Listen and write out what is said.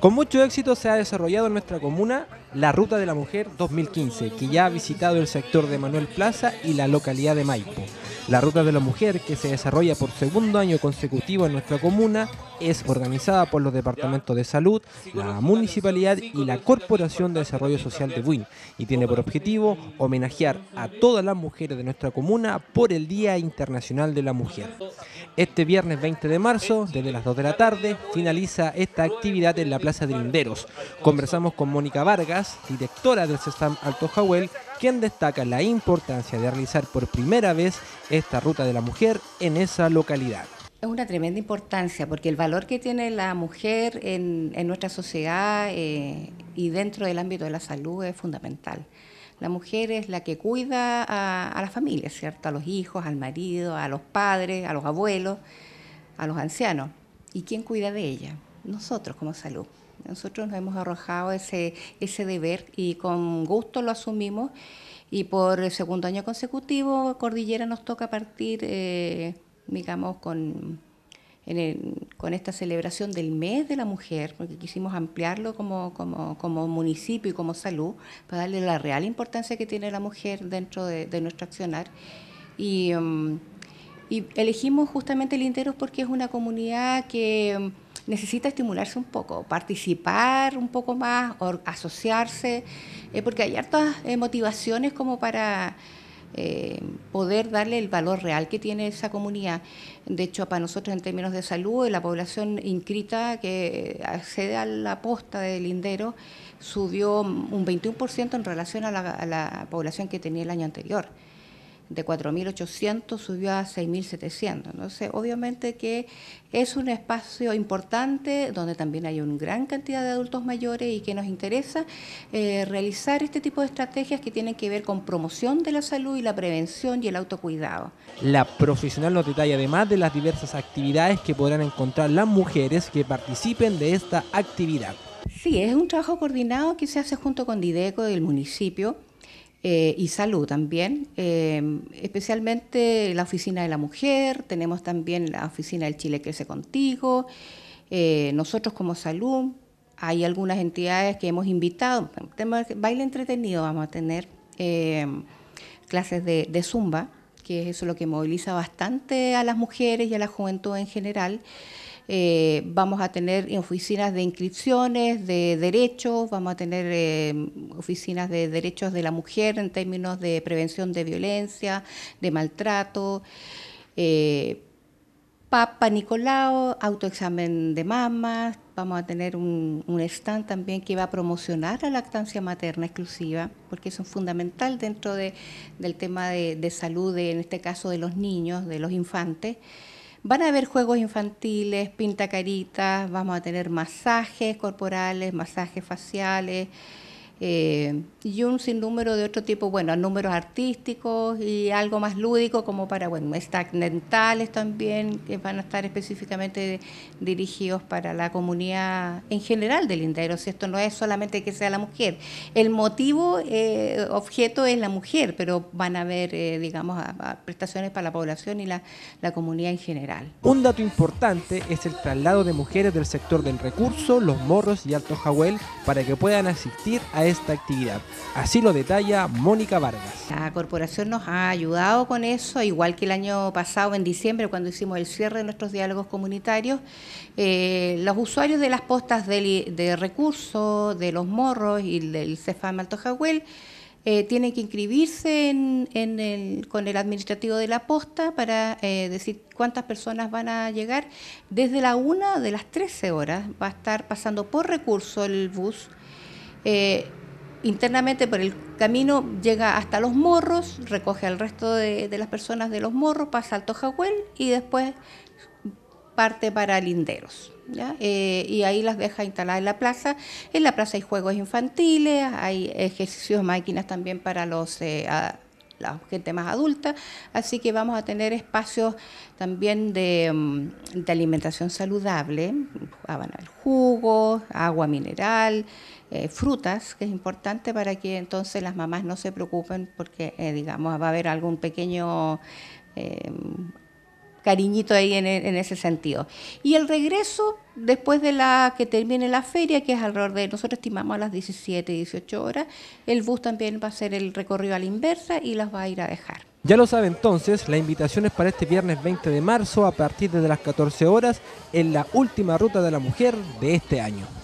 Con mucho éxito se ha desarrollado en nuestra comuna la Ruta de la Mujer 2015, que ya ha visitado el sector de Manuel Plaza y la localidad de Maipo. La Ruta de la Mujer, que se desarrolla por segundo año consecutivo en nuestra comuna, es organizada por los departamentos de salud, la municipalidad y la Corporación de Desarrollo Social de Buin y tiene por objetivo homenajear a todas las mujeres de nuestra comuna por el Día Internacional de la Mujer. Este viernes 20 de marzo, desde las 2 de la tarde, finaliza esta actividad en la Plaza de Linderos. Conversamos con Mónica Vargas, directora del CESAM Alto Jawel, quien destaca la importancia de realizar por primera vez esta ruta de la mujer en esa localidad. Es una tremenda importancia porque el valor que tiene la mujer en, nuestra sociedad eh, y dentro del ámbito de la salud es fundamental. La mujer es la que cuida a, a la familia, ¿cierto? A los hijos, al marido, a los padres, a los abuelos, a los ancianos. ¿Y quién cuida de ella? Nosotros como salud. Nosotros nos hemos arrojado ese, ese deber y con gusto lo asumimos. Y por el segundo año consecutivo, Cordillera nos toca partir, eh, digamos, con, con esta celebración del mes de la mujer, porque quisimos ampliarlo como, como, como, municipio y como salud, para darle la real importancia que tiene la mujer dentro de, nuestro accionar. Y. Um, y elegimos justamente Linderos porque es una comunidad que mm, necesita estimularse un poco, participar un poco más, asociarse, eh, porque hay hartas eh, motivaciones como para eh, poder darle el valor real que tiene esa comunidad. De hecho, para nosotros en términos de salud, la población inscrita que accede a la posta de Lindero subió mm, un 21% en relación a la población que tenía el año anterior de 4.800 subió a 6.700. Entonces, obviamente que es un espacio importante donde también hay una gran cantidad de adultos mayores y que nos interesa eh, realizar este tipo de estrategias que tienen que ver con promoción de la salud y la prevención y el autocuidado. La profesional nos detalla además de las diversas actividades que podrán encontrar las mujeres que participen de esta actividad. Sí, es un trabajo coordinado que se hace junto con Dideco del municipio eh, y salud también, em, especialmente la Oficina de la Mujer, tenemos también la Oficina del Chile Crece Contigo, eh, nosotros como salud, hay algunas entidades que hemos invitado, baile entretenido vamos a tener, em, clases de, de zumba, que es eso lo que moviliza bastante a las mujeres y a la juventud en general. Eh, vamos a tener oficinas de inscripciones, de derechos, vamos a tener eh, oficinas de derechos de la mujer en términos de prevención de violencia, de maltrato. Eh, Papa Nicolau, autoexamen de mamas, vamos a tener un, stand también que va a promocionar la lactancia materna exclusiva, porque eso es fundamental dentro del tema de, salud, en este caso de los niños, de los infantes. Van a haber juegos infantiles, pintacaritas, vamos a tener masajes corporales, masajes faciales. Eh, y un sinnúmero de otro tipo, bueno, números artísticos y algo más lúdico como para, bueno, estagnentales también, que van a estar específicamente dirigidos para la comunidad en general del Indairo, si esto no es solamente que sea la mujer. El motivo, eh, objeto es la mujer, pero van a haber, eh, digamos, prestaciones para la población y la, comunidad en general. Un dato importante es el traslado de mujeres del sector del recurso, los morros y Alto Jahuel, para que puedan asistir a esta actividad. Así lo detalla Mónica Vargas. La corporación nos ha ayudado con eso, igual que el año pasado en diciembre cuando hicimos el cierre de nuestros diálogos comunitarios. Eh, los usuarios de las postas de, recursos, de los morros y del Cefam Alto eh, tienen que inscribirse con el administrativo de la posta para eh, decir cuántas personas van a llegar. Desde la una de las 13 horas va a estar pasando por recurso el bus internamente por el camino llega hasta Los Morros, recoge al resto de, las personas de Los Morros, pasa al Tojahuel y después parte para Linderos. Eh, y ahí las deja instaladas en la plaza. En la plaza hay juegos infantiles, hay ejercicios, máquinas también para los... Eh, la gente más adulta, así que vamos a tener espacios también de, mm, alimentación saludable, van ah, a haber jugos, agua mineral, eh, frutas, que es importante para que entonces las mamás no se preocupen porque, eh, digamos, va a haber algún pequeño... Eh, cariñito ahí en, ese sentido. Y el regreso, después de la que termine la feria, que es alrededor de, nosotros estimamos a las 17, 18 horas, el bus también va a hacer el recorrido a la inversa y las va a ir a dejar. Ya lo sabe entonces, la invitación es para este viernes 20 de marzo a partir de las 14 horas en la última ruta de la mujer de este año.